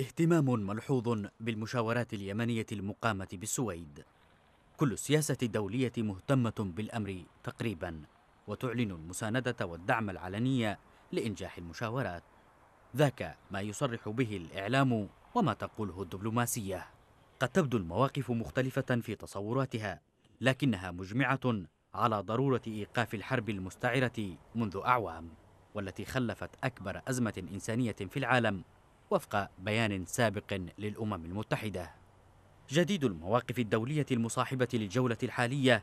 اهتمام ملحوظ بالمشاورات اليمنية المقامة بالسويد كل السياسة الدولية مهتمة بالأمر تقريبا وتعلن المساندة والدعم العلني لإنجاح المشاورات ذاك ما يصرح به الإعلام وما تقوله الدبلوماسية قد تبدو المواقف مختلفة في تصوراتها لكنها مجمعة على ضرورة إيقاف الحرب المستعرة منذ أعوام والتي خلفت أكبر أزمة إنسانية في العالم وفق بيان سابق للأمم المتحدة جديد المواقف الدولية المصاحبة للجولة الحالية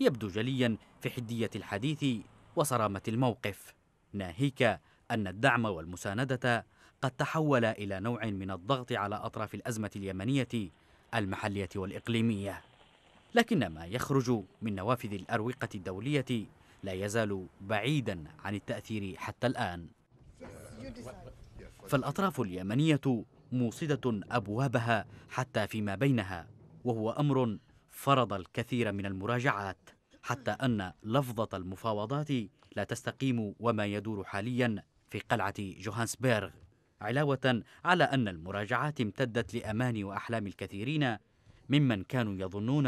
يبدو جليا في حدية الحديث وصرامة الموقف ناهيك أن الدعم والمساندة قد تحول إلى نوع من الضغط على أطراف الأزمة اليمنية المحلية والإقليمية لكن ما يخرج من نوافذ الأروقة الدولية لا يزال بعيدا عن التأثير حتى الآن فالأطراف اليمنية موصدة أبوابها حتى فيما بينها وهو أمر فرض الكثير من المراجعات حتى أن لفظة المفاوضات لا تستقيم وما يدور حاليا في قلعة جوهانسبيرغ علاوة على أن المراجعات امتدت لأمان وأحلام الكثيرين ممن كانوا يظنون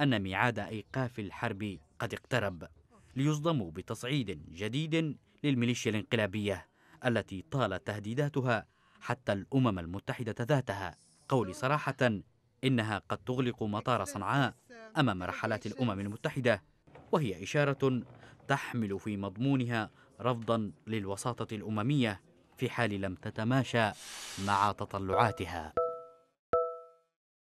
أن ميعاد إيقاف الحرب قد اقترب ليصدموا بتصعيد جديد للميليشيا الانقلابية التي طالت تهديداتها حتى الأمم المتحدة ذاتها قولي صراحة إنها قد تغلق مطار صنعاء أمام رحلات الأمم المتحدة وهي إشارة تحمل في مضمونها رفضا للوساطة الأممية في حال لم تتماشى مع تطلعاتها